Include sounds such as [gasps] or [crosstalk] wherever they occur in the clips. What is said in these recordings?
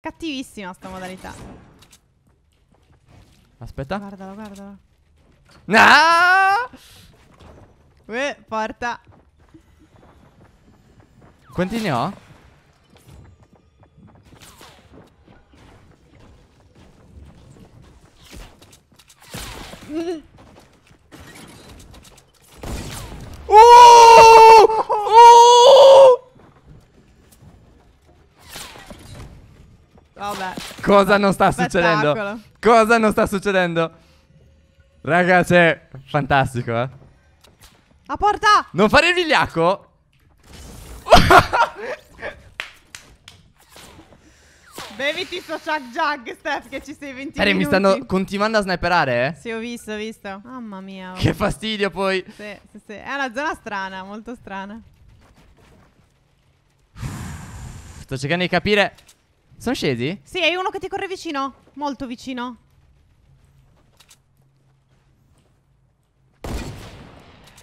Cattivissima sta modalità. Aspetta. Guardalo, guardalo. No! Uè, eh, porta. Quanti ne ho? Mm. [laughs] Vabbè. Cosa non sta Spettacolo. succedendo? Cosa non sta succedendo? Ragazzi, è Fantastico, eh. A porta! Non fare il vigliacco? Beviti sto chug jug, Steph, che ci sei 20 Pare, mi stanno continuando a sniperare, eh? Sì, ho visto, ho visto. Mamma mia. Oh. Che fastidio, poi. Sì, sì, sì. È una zona strana, molto strana. Sto cercando di capire sono scesi? Sì, hai uno che ti corre vicino. Molto vicino.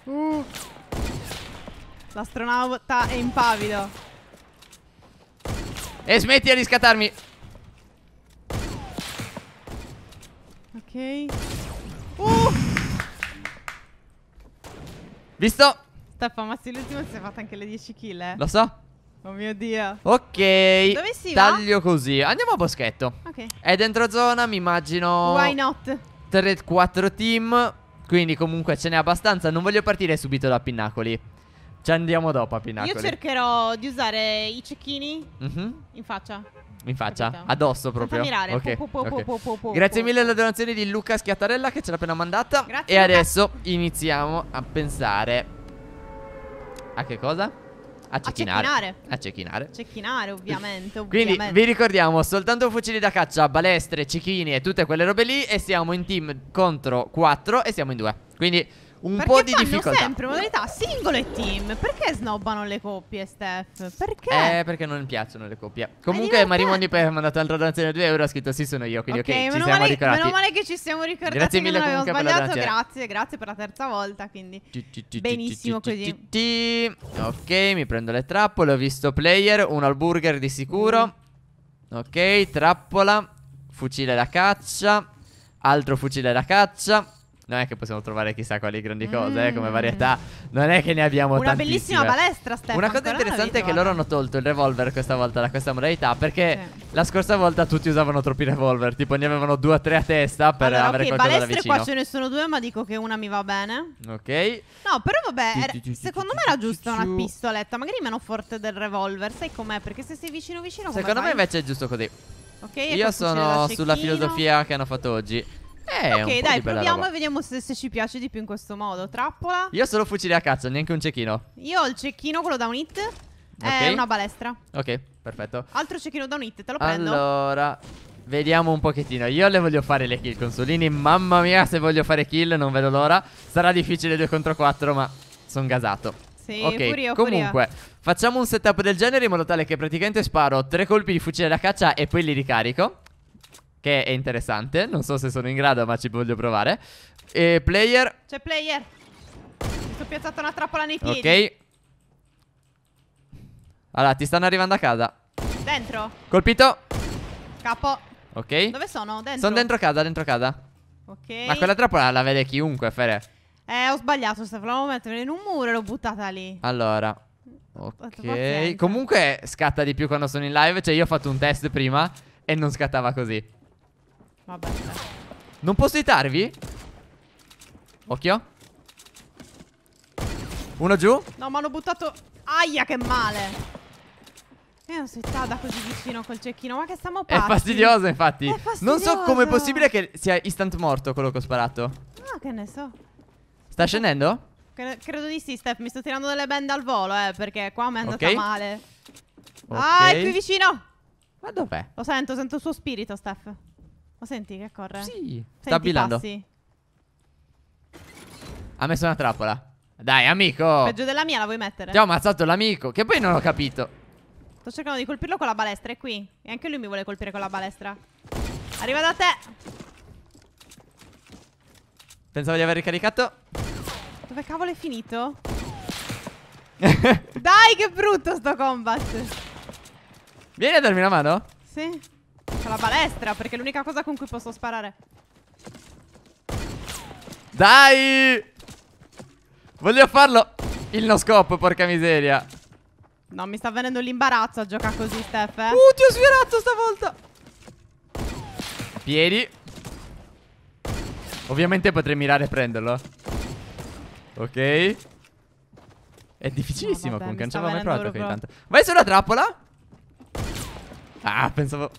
Uh. L'astronauta è impavido. E smetti di scattarmi. Ok. Uh. Visto. Stefano, ma sì, l'ultimo si è fatto anche le 10 kill, eh. Lo so. Oh mio dio. Ok. Dove si Taglio va? così. Andiamo a boschetto. Ok. È dentro zona, mi immagino. Why not? 3-4 team. Quindi comunque ce n'è abbastanza. Non voglio partire subito da Pinnacoli. Ci andiamo dopo a Pinnacoli. Io cercherò di usare i cecchini mm -hmm. in faccia. In faccia? Capito. Addosso proprio. Mirare. Okay. Grazie mille alla donazione di Luca Schiattarella che ce l'ha appena mandata. Grazie, e Luca. adesso iniziamo a pensare. A che cosa? A cecchinare. A cecchinare. A Cecchinare, ovviamente, [laughs] ovviamente, Quindi vi ricordiamo soltanto fucili da caccia, balestre, cecchini e tutte quelle robe lì e siamo in team contro 4 e siamo in 2. Quindi un perché po' di difficoltà. Perché sempre modalità singolo e team. Perché snobbano le coppie, Steph? Perché? Eh, perché non piacciono le coppie. Comunque Marimondi poi ha mandato un'altra donazione di 2 euro, ha scritto sì sono io, quindi ok, okay ci siamo ricordati. Meno male che ci siamo ricordati grazie mille, che non avevo sbagliato, grazie, grazie per la terza volta, quindi benissimo così. Ok, mi prendo le trappole, ho visto player, un hamburger di sicuro. Ok, trappola, fucile da caccia, altro fucile da caccia non è che possiamo trovare chissà quali grandi mm. cose mm. eh, come varietà. Non è che ne abbiamo Una tantissime. bellissima palestra, Stefano. Una cosa interessante è che loro hanno tolto il revolver questa volta da questa modalità perché sì. la scorsa volta tutti usavano troppi revolver, tipo ne avevano due o tre a testa per allora, avere okay, qualcosa da vicino. palestre qua ce ne sono due, ma dico che una mi va bene. Ok. No, però vabbè, secondo me era giusta una pistoletta, magari meno forte del revolver, sai com'è? Perché se sei vicino vicino Secondo me invece è giusto così. Ok, Io sono sulla filosofia che hanno fatto oggi. Eh, ok, dai, proviamo e vediamo se, se, ci piace di più in questo modo. Trappola. Io ho solo fucile a cazzo, neanche un cecchino. Io ho il cecchino, quello da un hit. Okay. una balestra. Ok, perfetto. Altro cecchino da un hit, te lo prendo. Allora, Vediamo un pochettino Io le voglio fare le kill con Solini Mamma mia se voglio fare kill Non vedo l'ora Sarà difficile 2 contro 4 Ma sono gasato Sì okay. furia, Comunque furia. Facciamo un setup del genere In modo tale che praticamente sparo Tre colpi di fucile da caccia E poi li ricarico che è interessante Non so se sono in grado ma ci voglio provare E player C'è player Mi sono piazzata una trappola nei piedi Ok allora, ti stanno arrivando a casa. Dentro. Colpito. Capo. Ok. Dove sono? Dentro. Sono dentro casa, dentro casa. Ok. Ma quella trappola la vede chiunque, Fere. Eh, ho sbagliato, Stefano. mettere in un muro e l'ho buttata lì. Allora. Ok. Comunque scatta di più quando sono in live. Cioè, io ho fatto un test prima e non scattava così. Vabbè. Non posso aiutarvi? Occhio. Uno giù. No, ma hanno buttato... Aia, che male. Io non sono stata così vicino col cecchino, ma che stiamo pazzi. È fastidioso, infatti. È fastidioso. Non so come è possibile che sia instant morto quello che ho sparato. Ah, che ne so. Sta scendendo? credo di sì, Steph. Mi sto tirando delle bende al volo, eh, perché qua mi è andata okay. male. Okay. Ah, è qui vicino. Ma dov'è? Lo sento, sento il suo spirito, Steph. Lo senti che corre? Sì. Senti, sta bilando. Passi. Ha messo una trappola. Dai, amico. Peggio della mia, la vuoi mettere? Ti ho ammazzato l'amico, che poi non ho capito. Sto cercando di colpirlo con la balestra, è qui. E anche lui mi vuole colpire con la balestra. Arriva da te. Pensavo di aver ricaricato. Dove cavolo è finito? [laughs] Dai, che brutto sto combat. Vieni a darmi una mano? Sì faccio la balestra perché è l'unica cosa con cui posso sparare. Dai! Voglio farlo il no scope, porca miseria. No, mi sta venendo l'imbarazzo a giocare così, Steph. Eh? Uh, ti ho sfiorato stavolta. Piedi. Ovviamente potrei mirare e prenderlo. Ok. È difficilissimo, no, vabbè, comunque non ci avevo mai provato così tanto. Vai sulla trappola. Ah, pensavo...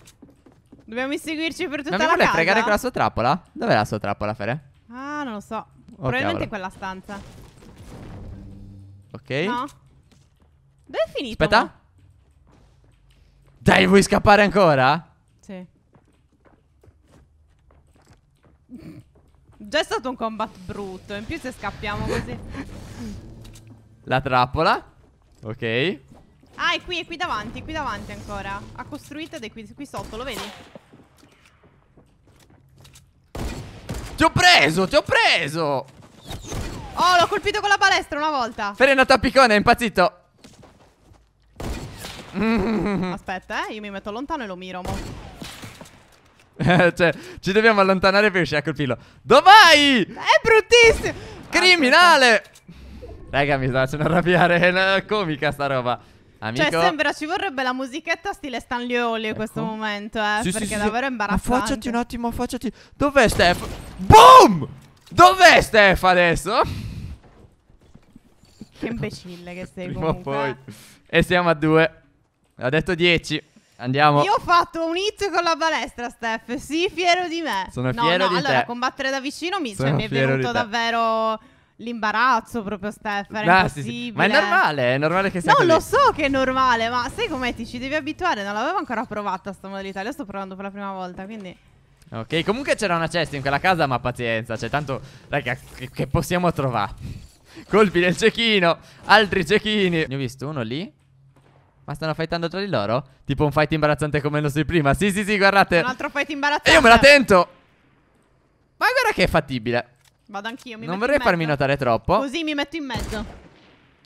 Dobbiamo inseguirci per tutta la casa. Ma vuole fregare con la sua trappola? Dov'è la sua trappola, Fere? Ah, non lo so. Oh, Probabilmente è quella stanza. Ok. No. Dove è finito? Aspetta. Dai, vuoi scappare ancora? Sì. Già è stato un combat brutto. In più se scappiamo così. La trappola. Ok. Ah, è qui, è qui davanti, è qui davanti ancora. Ha costruito ed è qui, qui sotto, lo vedi? Ti ho preso, ti ho preso Oh, l'ho colpito con la palestra una volta Sei andato a piccone, è impazzito [laughs] Aspetta, eh, io mi metto lontano e lo miro mo. [laughs] Cioè, ci dobbiamo allontanare per riuscire a colpirlo Dov'hai? È bruttissimo Criminale Aspetta. Raga, mi sta facendo arrabbiare, è comica sta roba Amico. Cioè, sembra ci vorrebbe la musichetta stile Stanley Oli in ecco. questo momento, eh. Sì, perché sì, è davvero sì. imbarazzante. Affacciati un attimo, affacciati. Dov'è Steph? Boom! Dov'è Steph adesso? Che imbecille che sei [laughs] Prima comunque. poi. Eh. E siamo a due. Ha detto dieci. Andiamo. Io ho fatto un hit con la balestra, Steph. Sì, fiero di me. Sono no, fiero no, di allora, te. combattere da vicino mi cioè, mi è venuto davvero l'imbarazzo proprio Stefano. No, è sì, sì. Ma è normale, è normale che sia No, così. lo so che è normale, ma sai com'è? Ti ci devi abituare. Non l'avevo ancora provata sta modalità, la sto provando per la prima volta, quindi... Ok, comunque c'era una cesta in quella casa, ma pazienza, cioè tanto, raga, che, che possiamo trovare? [laughs] Colpi del cecchino, altri cecchini. Ne ho visto uno lì. Ma stanno fightando tra di loro? Tipo un fight imbarazzante come lo so prima. Sì, sì, sì, guardate. Un altro fight imbarazzante. E io me la tento. Ma guarda che è fattibile. Vado anch'io, mi Non vorrei farmi notare troppo. Così mi metto in mezzo.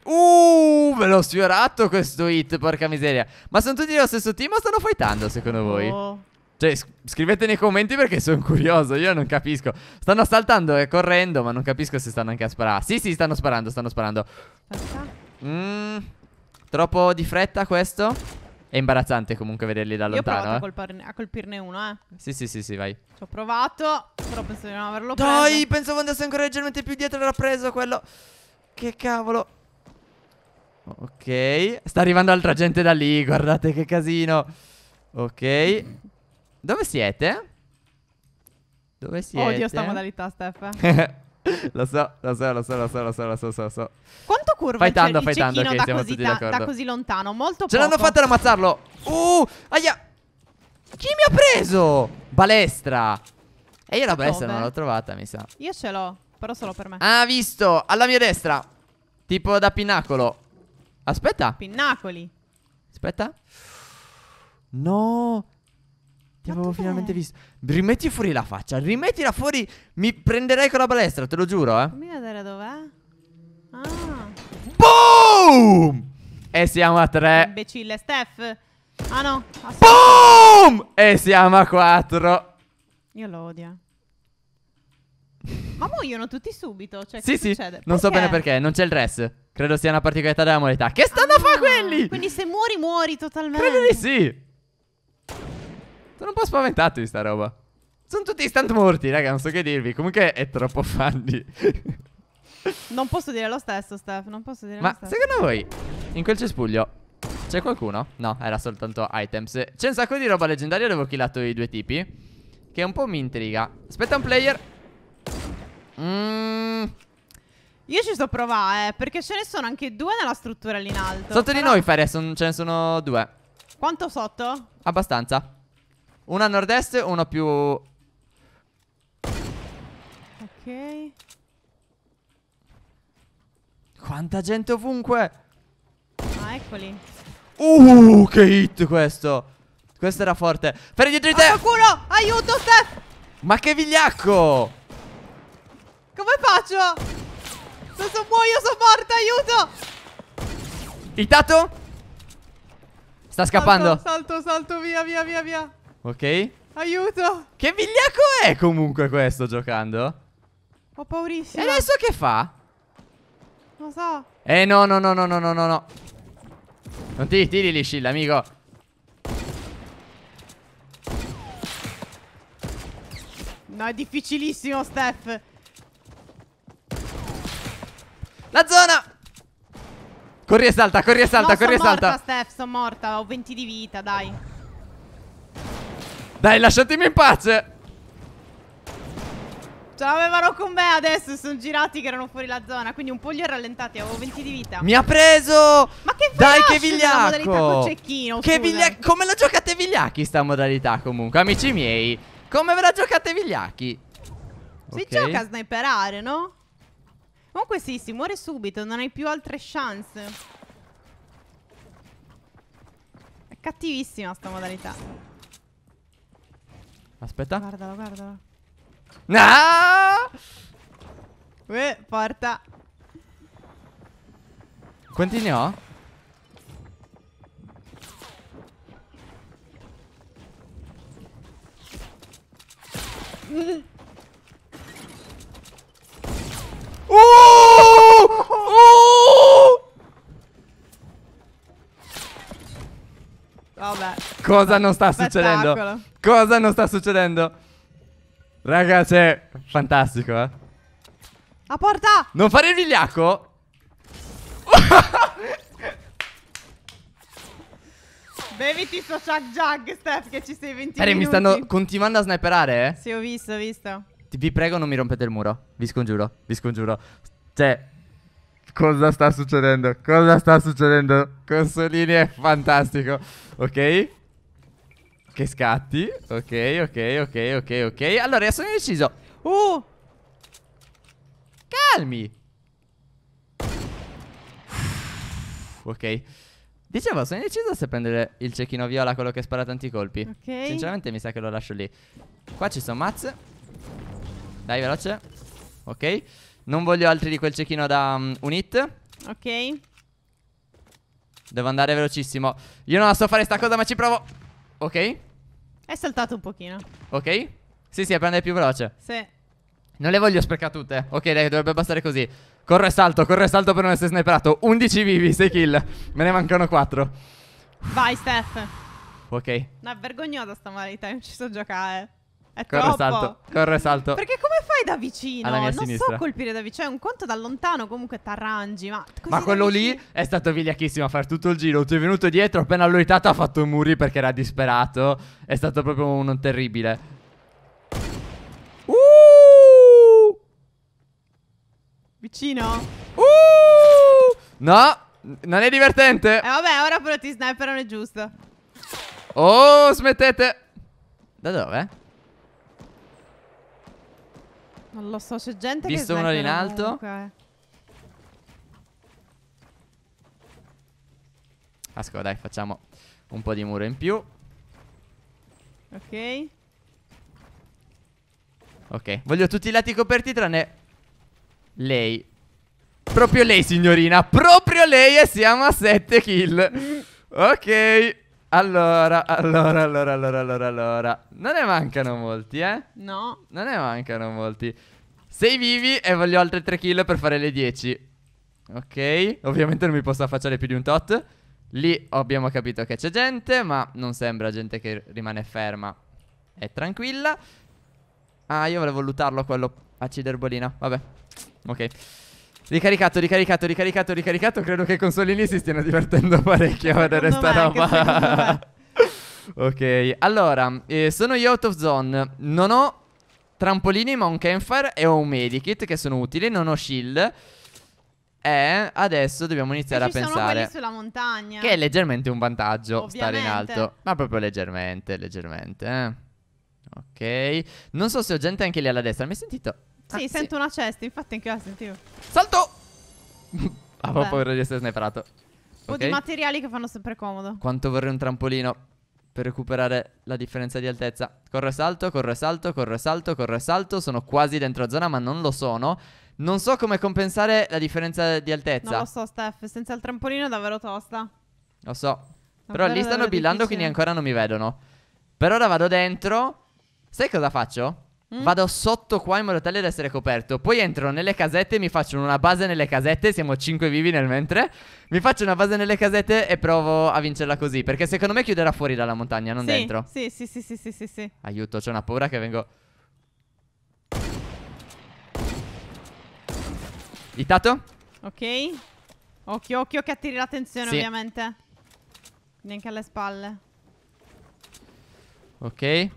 Uh, ve l'ho sfiorato questo hit, porca miseria. Ma sono tutti dello stesso team o stanno fightando secondo oh. voi? Cioè, scrivete nei commenti perché sono curioso, io non capisco. Stanno saltando e correndo, ma non capisco se stanno anche a sparare. Sì, sì, stanno sparando, stanno sparando. Mmm, troppo di fretta questo? È imbarazzante comunque vederli da lontano. Io ho provato eh. a, a, colpirne uno, eh. Sì, sì, sì, sì, vai. Ci ho provato, però penso di non averlo Dai, preso. Dai, pensavo andasse ancora leggermente più dietro, l'ha preso quello. Che cavolo. Ok. Sta arrivando altra gente da lì, guardate che casino. Ok. Dove siete? Dove siete? Odio sta modalità, Steph. [laughs] Lo so, lo so, lo so, lo so, lo so, lo so, lo so. Quanto curva fai cioè tanda, fai tanto, okay, da, siamo così tutti d'accordo. da così lontano? Molto poco. Ce l'hanno fatta ad ammazzarlo. Uh, aia. Chi mi ha preso? Balestra. E io la balestra Dove? non l'ho trovata, mi sa. Io ce l'ho, però solo per me. Ah, visto, alla mia destra. Tipo da pinnacolo. Aspetta. Pinnacoli. Aspetta. No. Ti avevo dov'è? finalmente visto. Rimetti fuori la faccia, rimettila fuori. Mi prenderei con la balestra, te lo giuro, eh. Fammi vedere dov'è. Eh. Ah. Boom! E siamo a tre. Imbecille, Steph. Ah no. Aspetta. Boom! E siamo a quattro. Io lo odio. Ma muoiono tutti subito. Cioè, sì, sì. Succede? Non perché? so bene perché, non c'è il dress. Credo sia una particolarità della moneta. Che stanno ah, a fare ah. quelli? Quindi se muori, muori totalmente. Credo di sì. Sono un po' spaventato di sta roba. Sono tutti instant morti, raga, non so che dirvi. Comunque è troppo funny. [laughs] non posso dire lo stesso, Steph. Non posso dire Ma lo stesso. Ma secondo voi, in quel cespuglio c'è qualcuno? No, era soltanto items. C'è un sacco di roba leggendaria dove ho killato i due tipi. Che un po' mi intriga. Aspetta un player. Mmm... Io ci sto provando, eh, perché ce ne sono anche due nella struttura lì in alto. Sotto però... di noi, Feres, ce ne sono due. Quanto sotto? Abbastanza. Una a nord-est e una più... Ok. Quanta gente ovunque. Ah, eccoli. Uh, che hit questo. Questo era forte. Ferri dietro di te. Oh, aiuto, Steph. Ma che vigliacco. Come faccio? Se so muoio, sono morta, aiuto. Itato? Sta scappando. Salto, salto, salto, via, via, via, via. Ok? Aiuto! Che vigliacco è comunque questo giocando? Ho paurissimo. E adesso che fa? Non so. Eh no, no, no, no, no, no, no. Non ti tiri lì, liscilla, amico. No, è difficilissimo, Steph. La zona! Corri e salta, corri e salta, no, corri e salta. Sono morta, Steph, sono morta. Ho 20 di vita, dai. Dai, lasciatemi in pace. Ce l'avevano con me adesso sono girati che erano fuori la zona Quindi un po' li ho rallentati, avevo 20 di vita Mi ha preso Ma che Dai che vigliacco cecchino, Che vigliacco Come la giocate vigliacchi sta modalità comunque Amici miei Come ve la giocate vigliacchi Si okay. gioca a sniperare no? Comunque sì, si muore subito Non hai più altre chance È cattivissima sta modalità Aspetta. Guardalo, guardalo. Ah! Eh, Uè, porta. Quanti ne ho? [laughs] Cosa non sta succedendo? Cosa non sta succedendo? Ragazzi, cioè, fantastico, eh. A porta! Non fare il vigliacco? Beviti sto chug jug, Steph, che ci sei 20 Eri, mi stanno continuando a sniperare, eh? Sì, ho visto, ho visto. Ti, vi prego, non mi rompete il muro. Vi scongiuro, vi scongiuro. Cioè, cosa sta succedendo? Cosa sta succedendo? Consolini è fantastico. Ok? Che scatti Ok, ok, ok, ok, ok Allora, sono deciso Uh Calmi Ok Dicevo, sono deciso se prendere il cecchino viola Quello che spara tanti colpi Ok Sinceramente mi sa che lo lascio lì Qua ci sono mazze Dai, veloce Ok Non voglio altri di quel cecchino da um, un hit Ok Devo andare velocissimo Io non la so fare sta cosa ma ci provo Ok. È saltato un pochino. Ok. Sì, sì, è per più veloce. Sì. Non le voglio sprecare tutte. Ok, dai, dovrebbe bastare così. Corro e salto, corro e salto per non essere sniperato. 11 vivi, 6 kill. Me ne mancano 4. Vai, Steph. Ok. No, è vergognosa sta marità, non ci so giocare. È corre troppo. salto, corre salto. Perché come fai da vicino? non sinistra. so colpire da vicino, è un conto da lontano comunque t'arrangi, ma Ma quello lì è stato vigliacchissimo a fare tutto il giro, ti è venuto dietro, appena l'ho irritato ha fatto i muri perché era disperato. È stato proprio un terribile. Uh! Vicino? Uh! No, non è divertente. Eh vabbè, ora però ti sniperano è giusto. Oh, smettete. Da dove? Non lo so, c'è gente Visto che... Visto uno in alto. Comunque. Asco, dai, facciamo un po' di muro in più. Ok. Ok, voglio tutti i lati coperti tranne lei. Proprio lei, signorina. Proprio lei e siamo a 7 kill. ok. Allora, allora, allora, allora, allora, allora. Non ne mancano molti, eh? No. Non ne mancano molti. Sei vivi e voglio altre 3 kill per fare le 10. Ok. Ovviamente non mi posso affacciare più di un tot. Lì abbiamo capito che c'è gente, ma non sembra gente che rimane ferma. e tranquilla. Ah, io volevo lootarlo quello. Acciderbolina. Vabbè. Ok. Ricaricato, ricaricato, ricaricato, ricaricato. Credo che i consolini si stiano divertendo [laughs] parecchio a vedere sta roba. [laughs] ok, allora, eh, sono io out of zone. Non ho trampolini, ma ho un campfire e ho un medikit che sono utili. Non ho shield. E adesso dobbiamo iniziare a pensare. sulla montagna. Che è leggermente un vantaggio Ovviamente. stare in alto. Ma proprio leggermente, leggermente. Eh. Ok. Non so se ho gente anche lì alla destra. Mi hai sentito? Ah, sì, ah, sento una cesta, infatti anche io la sentivo. Salto! ah, paura di essere sniperato. Un po' okay. di materiali che fanno sempre comodo. Quanto vorrei un trampolino per recuperare la differenza di altezza. Corro e salto, corro e salto, corro e salto, corro e salto. Sono quasi dentro zona, ma non lo sono. Non so come compensare la differenza di altezza. Non lo so, Steph. Senza il trampolino è davvero tosta. Lo so. Davvero, Però lì stanno billando, quindi ancora non mi vedono. Per ora vado dentro. Sai cosa faccio? Mm. Vado sotto qua in modo tale da essere coperto. Poi entro nelle casette, mi faccio una base nelle casette. Siamo 5 vivi nel mentre. Mi faccio una base nelle casette e provo a vincerla così. Perché secondo me chiuderà fuori dalla montagna, non sì, dentro. Sì, sì, sì, sì, sì, sì, sì. Aiuto, c'è una paura che vengo. Itato? Ok. Occhio, occhio che attiri l'attenzione, sì. ovviamente. Neanche alle spalle. Ok.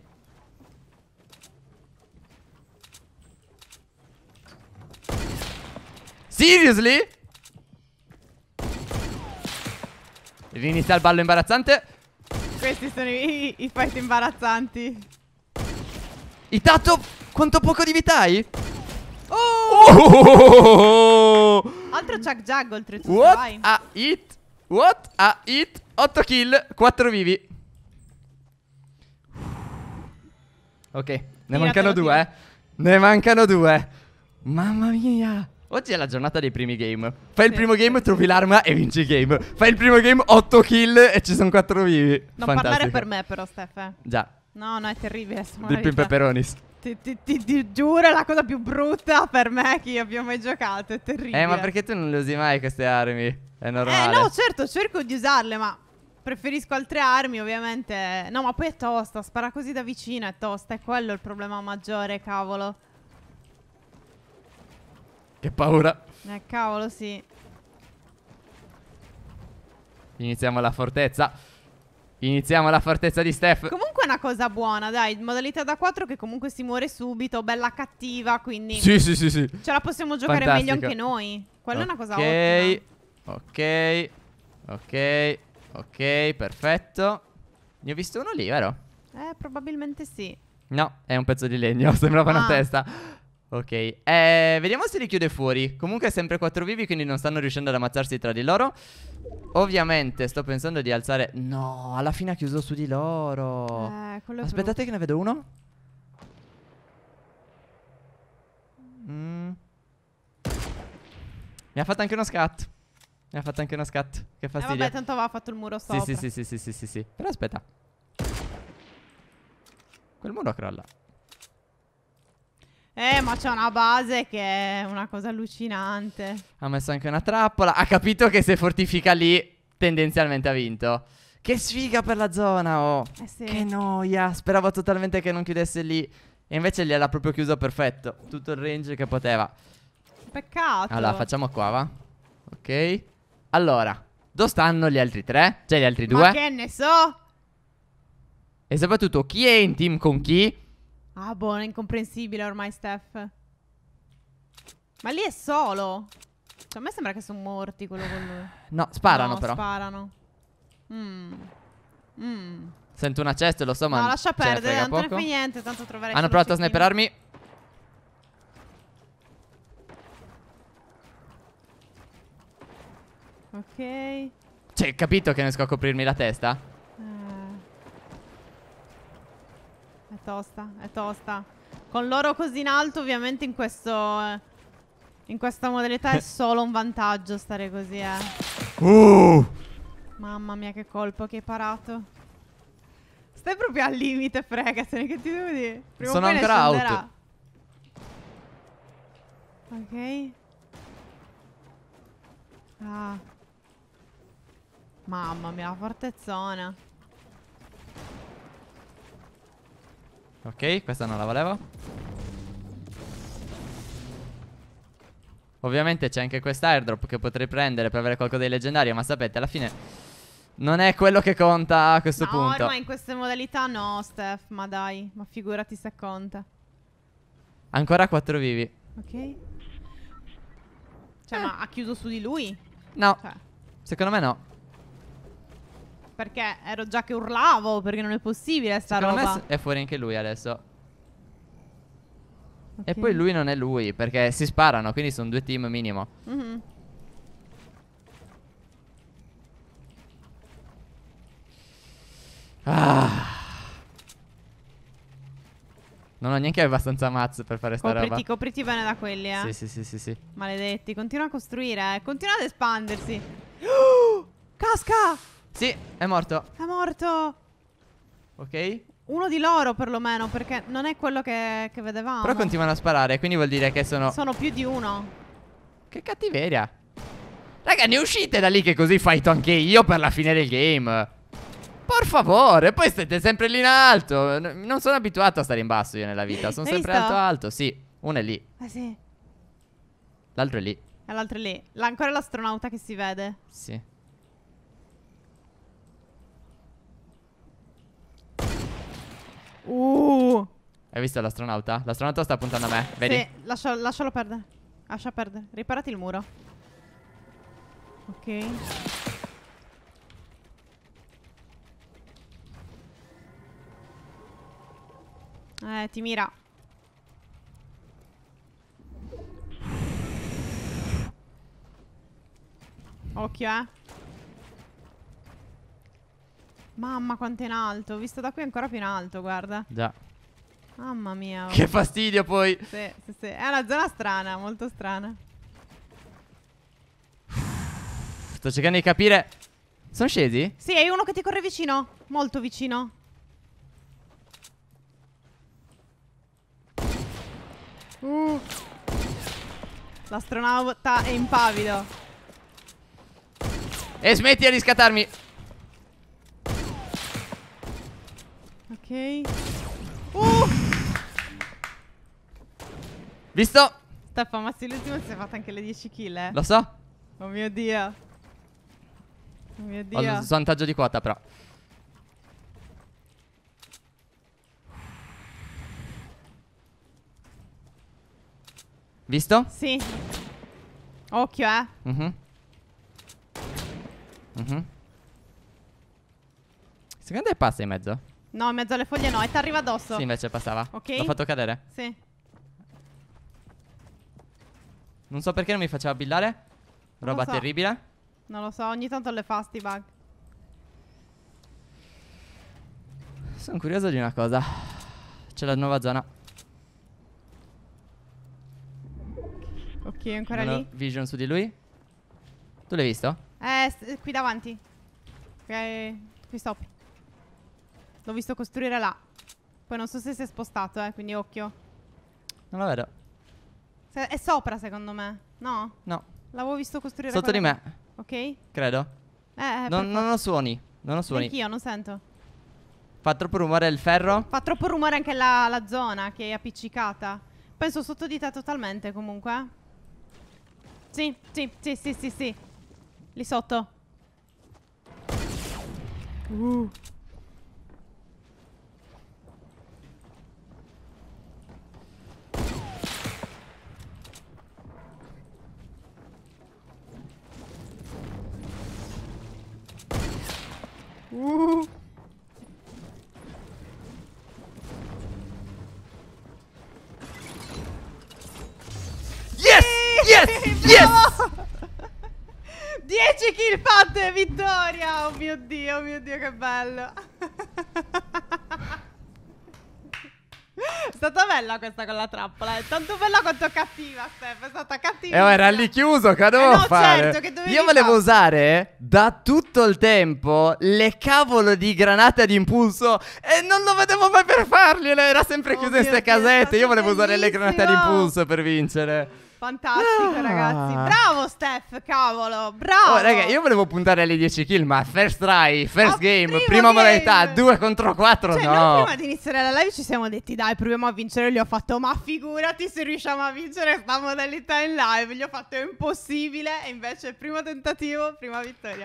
Seriously? Rinizia il ballo imbarazzante Questi sono i, i fight imbarazzanti Itato Quanto poco di vita hai? Oh! oh! Altro Jack Jack oltretutto What vai. a hit What a hit 8 kill 4 vivi Ok Ne mancano due eh Ne mancano due Mamma mia Oggi è la giornata dei primi game. Fai sì. il primo game, trovi l'arma e vinci il game. Fai il primo game, 8 kill e ci sono 4 vivi. Non Fantastico. parlare per me, però, Steph. Eh. Già. No, no, è terribile. Di più Peperonis. Ti, ti, ti, ti, giuro, è la cosa più brutta per me che io abbia mai giocato. È terribile. Eh, ma perché tu non le usi mai queste armi? È eh, normale. Eh, no, certo, cerco di usarle, ma preferisco altre armi, ovviamente. No, ma poi è tosta. Spara così da vicino, è tosta. È quello il problema maggiore, cavolo. Che paura. Eh, cavolo, sì. Iniziamo la fortezza. Iniziamo la fortezza di Steph. Comunque è una cosa buona, dai. Modalità da 4 che comunque si muore subito, bella cattiva, quindi... Sì, sì, sì, sì. Ce la possiamo giocare Fantastico. meglio anche noi. Quella okay. è una cosa ottima. Ok, ok, ok, perfetto. Ne ho visto uno lì, vero? Eh, probabilmente sì. No, è un pezzo di legno, [laughs] sembrava ah. una testa. Ok, eh, vediamo se li chiude fuori. Comunque è sempre quattro vivi, quindi non stanno riuscendo ad ammazzarsi tra di loro. Ovviamente sto pensando di alzare... No, alla fine ha chiuso su di loro. Eh, Aspettate che ne vedo uno. Mm. Mi ha fatto anche uno scat. Mi ha fatto anche uno scat. Che eh, fastidio. Eh vabbè, tanto aveva fatto il muro sopra. Sì, sì, sì, sì, sì, sì, sì, sì. Però aspetta. Quel muro crolla. Eh, ma c'è una base che è una cosa allucinante. Ha messo anche una trappola. Ha capito che se fortifica lì, tendenzialmente ha vinto. Che sfiga per la zona, oh. Eh sì. Che noia. Speravo totalmente che non chiudesse lì. E invece lì l'ha proprio chiuso perfetto. Tutto il range che poteva. Peccato. Allora, facciamo qua, va. Ok. Allora, dove stanno gli altri tre? Cioè, gli altri ma due? Ma che ne so. E soprattutto, chi è in team con chi? Ah, buona, incomprensibile ormai, Steph. Ma lì è solo. Cioè, a me sembra che sono morti quello con lui. No, sparano no, però. sparano. Mm. Mm. Sento una chest, lo so, ma... No, cioè, lascia perdere, non te ne fai niente, tanto troverai... Hanno provato a sniperarmi. Ok. Cioè, capito che non riesco a coprirmi la testa? tosta, è tosta. Con l'oro così in alto, ovviamente in questo... Eh, in questa modalità è [laughs] solo un vantaggio stare così, eh. Uh! Mamma mia, che colpo che hai parato. Stai proprio al limite, fregatene, che ti devo dire? Prima Sono ancora out. Ok. Ah. Mamma mia, la fortezzona. Ok, questa non la volevo. Ovviamente c'è anche questa airdrop che potrei prendere per avere qualcosa di leggendario, ma sapete, alla fine non è quello che conta a questo no, punto. No, ormai in queste modalità no, Steph, ma dai, ma figurati se conta. Ancora quattro vivi. Ok. Cioè, eh. ma ha chiuso su di lui? No. Cioè. Secondo me no perché ero già che urlavo perché non è possibile sta Secondo roba. è fuori anche lui adesso. Okay. E poi lui non è lui perché si sparano, quindi sono due team minimo. Mm -hmm. ah. Non ho neanche abbastanza mazzo per fare copriti, sta roba. Copriti bene da quelli, eh. Sì, sì, sì, sì, sì. Maledetti, continua a costruire, eh. Continua ad espandersi. Oh, [gasps] casca! Sì, è morto. È morto. Ok. Uno di loro perlomeno, perché non è quello che, che vedevamo. Però continuano a sparare, quindi vuol dire che sono... Sono più di uno. Che cattiveria. Raga, ne uscite da lì che così fighto anche io per la fine del game. Por favore, poi siete sempre lì in alto. non sono abituato a stare in basso io nella vita. Sono sempre alto alto. Sì, uno è lì. Ah sì. L'altro è lì. E l'altro è lì. L ancora l'astronauta che si vede. Sì. Uh. Hai visto l'astronauta? L'astronauta sta puntando a me, vedi? Sì, lascia, lascialo perdere. Lascia perdere. Riparati il muro. Ok. Eh, ti mira. Occhio, eh. Mamma quanto è in alto Visto da qui è ancora più in alto guarda Già Mamma mia oh. Che fastidio poi sì, sì, sì. È una zona strana Molto strana Sto cercando di capire Sono scesi? Sì hai uno che ti corre vicino Molto vicino Uh. L'astronauta è impavido. E smetti di riscattarmi. Ok. Uh! Visto? Stefano, ma sì, l'ultimo si è fatta anche le 10 kill, eh. Lo so. Oh mio Dio. Oh mio Dio. Ho uno svantaggio di quota, però. Visto? Sì. Occhio, eh. Mhm. Mm mhm. Mm Secondo te passa in mezzo? No, in mezzo alle foglie no, e ti arriva addosso. Sì, invece passava. Ok. L'ho fatto cadere. Sì. Non so perché non mi faceva billare. Roba so. terribile. Non lo so, ogni tanto le fa sti bug. Sono curioso di una cosa. C'è la nuova zona. Ok, ancora non lì. Vision su di lui. Tu l'hai visto? Eh, qui davanti. Ok, qui stop. L'ho visto costruire là. Poi non so se si è spostato, eh, quindi occhio. Non lo vedo. Se è sopra, secondo me. No? No. L'avevo visto costruire Sotto di me. Ok. Credo. Eh, eh non, non ho suoni. Non ho suoni. Anch'io, non sento. Fa troppo rumore il ferro? Fa troppo rumore anche la, la zona che è appiccicata. Penso sotto di te totalmente, comunque. Sì, sì, sì, sì, sì, sì. Lì sotto. Uh. Uh. Yes! Yes! [laughs] Yes! No! 10 kill fatte, vittoria! Oh mio Dio, oh mio Dio, che bello! [laughs] È stata bella questa con la trappola. È tanto bella quanto cattiva, Steph. È stata cattiva. E eh, era lì chiuso, che dovevo eh no, fare? Certo, Io volevo fare. usare da tutto il tempo le cavolo di granate ad impulso e non lo vedevo mai per fargliele. Era sempre oh chiuso in queste casette. Io volevo bellissimo. usare le granate ad impulso per vincere. Fantastico, ah. ragazzi. Bravo, Steph, cavolo, bravo. Oh, raga, io volevo puntare alle 10 kill, ma first try, first oh, game, prima game. modalità, 2 contro 4, cioè, no. prima di iniziare la live ci siamo detti, dai, proviamo a vincere. Gli ho fatto, ma figurati se riusciamo a vincere sta modalità in live. Gli ho fatto, è impossibile. E invece, primo tentativo, prima vittoria.